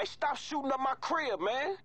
Hey, stop shooting up my crib, man.